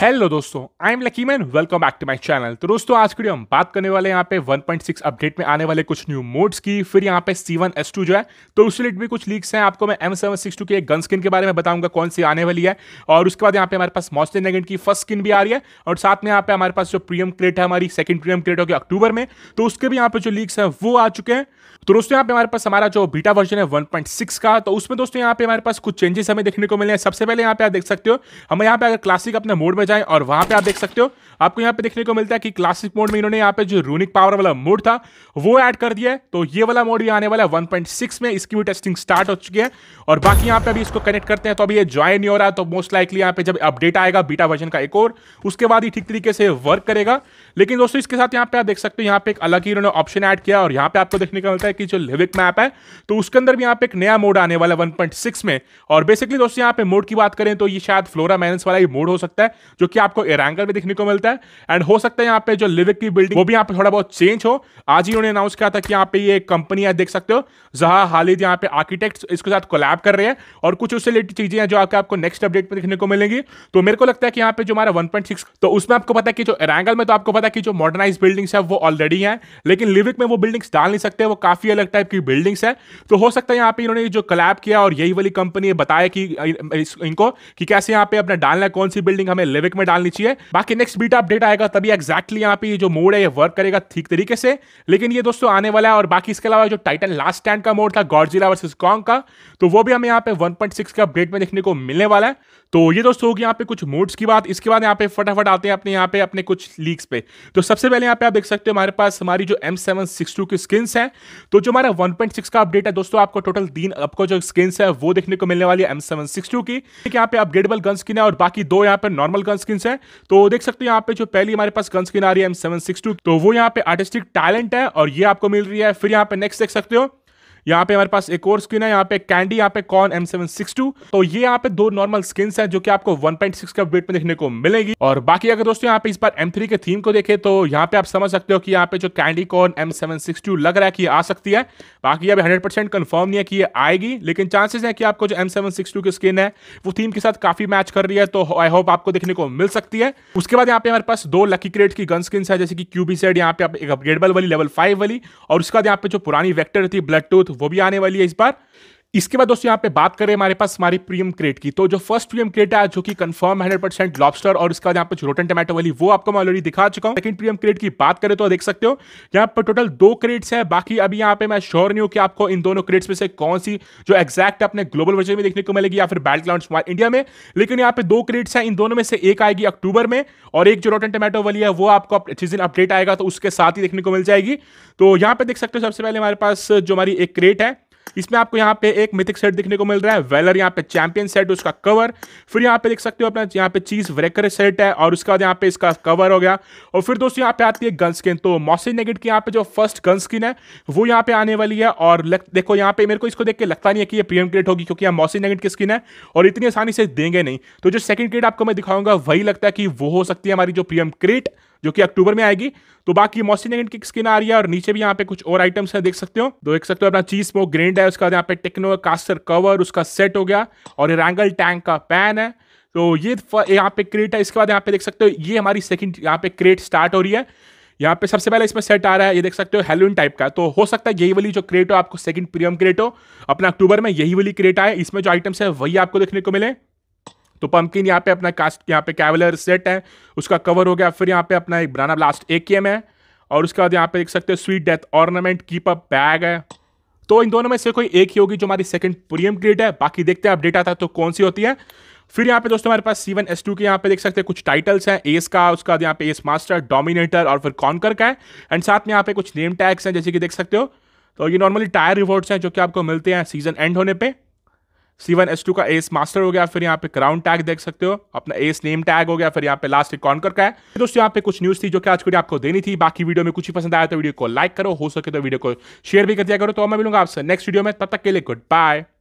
hello दोस्तों I am Lucky Man welcome back to my channel तो दोस्तों आज के लिए हम बात करने वाले यहाँ पे 1.6 अपडेट में आने वाले कुछ न्यू मोड्स की फिर यहाँ पे एस टू जो है तो उस रिलेट भी कुछ लीक्स हैं आपको मैं टू के गन स्किन के बारे में बताऊंगा कौन सी आने वाली है और उसके बाद यहाँ पे हमारे पास मॉस्टन नेगेंट की फर्स्ट स्किन भी आ रही है और साथ में यहाँ पे हमारे पास जो प्रीमियम क्रेट है हमारी सेकंड प्रीमियम क्रेट होगी अक्टूबर में तो उसके भी यहाँ पे जो लीक्स हैं वो आ चुके हैं तो दोस्तों यहाँ पे हमारे पास हमारा जो बीटा वर्जन है 1.6 का तो उसमें दोस्तों यहाँ पे हमारे पास कुछ चेंजेस हमें देखने को मिले हैं सबसे पहले यहाँ पे आप देख सकते हो हमें यहाँ पे अगर क्लासिक अपने मोड में जाए और वहां पे आप देख सकते हो आपको यहाँ पे देखने को मिलता है कि क्लासिक मोड में इन्होंने यहाँ पे जो रूनिक पावर वाला मोड था वो ऐड कर दिया है तो ये वाला मोड भी आने वाला है 1.6 में इसकी भी टेस्टिंग स्टार्ट हो चुकी है और बाकी यहाँ पे अभी इसको कनेक्ट करते हैं तो अभी ये ज्वाइन नहीं हो रहा तो मोस्ट लाइकली यहाँ पे जब अपडेट आएगा बीटा वर्जन का एक और उसके बाद ही ठीक तरीके से वर्क करेगा लेकिन दोस्तों इसके साथ यहाँ पे आप देख सकते हो यहाँ पे एक अलग ही इन्होंने ऑप्शन ऐड किया और यहाँ पे आपको देखने को मिलता है कि जो लिविक मैप है तो उसके अंदर भी यहाँ पे एक नया मोड आने वाला है वन में और बेसिकली दोस्तों यहाँ पे मोड की बात करें तो ये शायद फ्लोरा मैनस वाला ही मोड हो सकता है जो कि आपको एरेंगल में देखने को मिलता है एंड हो सकता है यहाँ पे जो लिविक की बिल्डिंग वो भी यहाँ पे थोड़ा बहुत चेंज हो आज ही उन्होंने अनाउंस किया था कि यहाँ पे ये कंपनी है देख सकते हो जहा हालिद यहाँ पे आर्किटेक्ट इसके साथ कोलैब कर रहे हैं और कुछ उससे रिलेटेड चीजें हैं जो आपके आपको नेक्स्ट अपडेट में देखने को मिलेंगी तो मेरे को लगता है कि यहाँ पे जो हमारा वन तो उसमें आपको पता है कि जो एरांगल में तो आपको पता है कि जो मॉडर्नाइज बिल्डिंग्स है वो ऑलरेडी है लेकिन लिविक में वो बिल्डिंग्स डाल नहीं सकते वो काफी अलग टाइप की बिल्डिंग्स है तो हो सकता है यहाँ पे इन्होंने जो कलैब किया और यही वाली कंपनी बताया कि इनको कि कैसे यहाँ पे अपना डालना है कौन सी बिल्डिंग हमें लिविक फैब्रिक में डालनी चाहिए बाकी नेक्स्ट बीटा अपडेट आएगा तभी एक्जैक्टली यहाँ पे जो मोड है ये वर्क करेगा ठीक तरीके से लेकिन ये दोस्तों आने वाला है और बाकी इसके अलावा जो टाइटन लास्ट स्टैंड का मोड था गॉडजिला वर्सेस कॉन्ग का तो वो भी हमें यहाँ पे 1.6 के अपडेट में देखने को मिलने वाला है तो ये दोस्तों होगी यहाँ पे कुछ मोड्स की बात इसके बाद यहाँ पे फटाफट आते हैं अपने यहाँ पे अपने कुछ लीक्स पे तो सबसे पहले यहाँ पे आप देख सकते हो हमारे पास हमारी जो एम सेवन सिक्स टू की स्किन्स हैं तो जो हमारा वन पॉइंट सिक्स का अपडेट है दोस्तों आपको टोटल तीन आपको जो स्किन्स है वो देखने को मिलने वाली है एम सेवन सिक्स टू की यहाँ पे अपग्रेडेबल गन स्किन है और बाकी दो यहाँ पे नॉर्मल गन स्किन है तो देख सकते हैं यहाँ पे जो पहली हमारे पास गन स्किन आ रही है एम तो वो यहाँ पे आर्टिस्टिक टैलेंट है और ये आपको मिल रही है फिर यहाँ पे नेक्स्ट देख सकते हो यहाँ पे हमारे पास एक और स्क्रीन है यहाँ पे कैंडी यहाँ पे Kong M seven six two तो ये यहाँ पे दो नॉर्मल स्किन है जो कि आपको वन का वेट में देखने को मिलेगी और बाकी अगर दोस्तों यहाँ पे इस बार एम के थीम को देखे तो यहाँ पे आप समझ सकते हो कि यहाँ पे जो कैंडी कॉन एम लग रहा है कि आ सकती है बाकी अभी हंड्रेड परसेंट कन्फर्म नहीं है कि ये आएगी लेकिन चांसेस है कि आपको जो एम की स्किन है वो थीम के साथ काफी मैच कर रही है तो आई होप आपको देखने को मिल सकती है उसके बाद यहाँ पे हमारे पास दो लकी क्रेट की गन स्किन है जैसे कि क्यूबी सेट यहाँ पे एक अपग्रेडबल वाली लेवल फाइव वाली और उसके बाद यहाँ पे जो पुरानी वैक्टर थी ब्लड टूथ वो भी आने वाली है इस बार इसके बाद दोस्तों यहाँ पे बात करें हमारे पास हमारी प्रीमियम क्रेट की तो जो फर्स्ट प्रीमियम क्रेट है जो कि कंफर्म हंड्रेड परसेंट लॉबस्टर और इसका यहाँ पे रोटन टमाटो वाली वो आपको मैं ऑलरेडी दिखा चुका हूँ सेकंड प्रीमियम क्रेट की बात करें तो देख सकते हो यहाँ पर टोटल दो क्रेट्स है बाकी अभी यहाँ पे मैं श्योर नहीं हूँ कि आपको इन दोनों क्रेट्स में से कौन सी जो एक्जैक्ट अपने ग्लोबल वर्जन में देखने को मिलेगी या फिर बैटल ग्राउंड इंडिया में लेकिन यहाँ पे दो क्रेट्स है इन दोनों में से एक आएगी अक्टूबर में और एक जो रोटन टमाटो वाली है वो आपको दिन अपडेट आएगा तो उसके साथ ही देखने को मिल जाएगी तो यहाँ पे देख सकते हो सबसे पहले हमारे पास जो हमारी एक क्रेट है इसमें आपको यहाँ पे एक मिथिक सेट दिखने को मिल रहा है वेलर यहाँ पे चैंपियन सेट उसका कवर फिर यहाँ पे देख सकते हो अपना यहाँ पे चीज ब्रेकर सेट है और उसके बाद यहाँ पे इसका कवर हो गया और फिर दोस्तों यहाँ पे आती है गन स्किन तो मॉसिन नेगेट की यहाँ पे जो फर्स्ट गन स्किन है वो यहाँ पे आने वाली है और देखो यहाँ पे मेरे को इसको देख के लगता नहीं है कि ये प्रीमियम क्रेट होगी क्योंकि यहाँ मॉसिन नेगेट की स्किन है और इतनी आसानी से देंगे नहीं तो जो सेकंड क्रेट आपको मैं दिखाऊंगा वही लगता है कि वो हो सकती है हमारी जो प्रीमियम क्रेट जो कि अक्टूबर में आएगी तो बाकी मॉसिन की स्किन आ रही है और नीचे भी यहाँ पे कुछ और आइटम्स है देख सकते हो तो देख सकते हो अपना चीज स्मोक ग्रेंड है उसका यहाँ पे टेक्नो कास्टर कवर उसका सेट हो गया और रैंगल टैंक का पैन है तो ये यहाँ पे क्रेट है इसके बाद यहाँ पे देख सकते हो ये हमारी सेकंड यहाँ पे क्रेट स्टार्ट हो रही है यहाँ पे सबसे पहले इसमें सेट आ रहा है ये देख सकते हो हेलोइन टाइप का तो हो सकता है यही वाली जो क्रेट हो आपको सेकंड प्रीमियम क्रेट हो अपना अक्टूबर में यही वाली क्रेट आए इसमें जो आइटम्स है वही आपको देखने को मिले तो पंपकिन यहाँ पे अपना कास्ट यहाँ पे कैवलर सेट है उसका कवर हो गया फिर यहाँ पे अपना एक ब्राना ब्लास्ट ए है और उसके बाद यहाँ पे देख सकते हो sweet death ornament keep up bag है तो इन दोनों में से कोई एक ही होगी जो हमारी सेकंड प्रीमियम ग्रेड है बाकी देखते हैं अपडेट आता है तो कौन सी होती है फिर यहाँ पे दोस्तों हमारे पास सी वन एस टू के यहाँ पे देख सकते हैं कुछ टाइटल्स हैं एस का उसका यहाँ पे एस मास्टर डोमिनेटर और फिर कॉन्कर का है एंड साथ में यहाँ पे कुछ नेम टैग्स हैं जैसे कि देख सकते हो तो ये नॉर्मली टायर रिवॉर्ड्स हैं जो कि आपको मिलते हैं सीजन एंड होने पर सी वन एस टू का एस मास्टर हो गया फिर यहाँ पे क्राउन टैग देख सकते हो अपना एस नेम टैग हो गया फिर यहाँ पे लास्ट एक कॉन्कर का है तो दोस्तों यहाँ पे कुछ न्यूज थी जो कि आज की आपको देनी थी बाकी वीडियो में कुछ ही पसंद आया तो वीडियो को लाइक करो हो सके तो वीडियो को शेयर भी कर दिया करो तो मैं मिलूंगा आपसे नेक्स्ट वीडियो में तब तक के लिए गुड बाय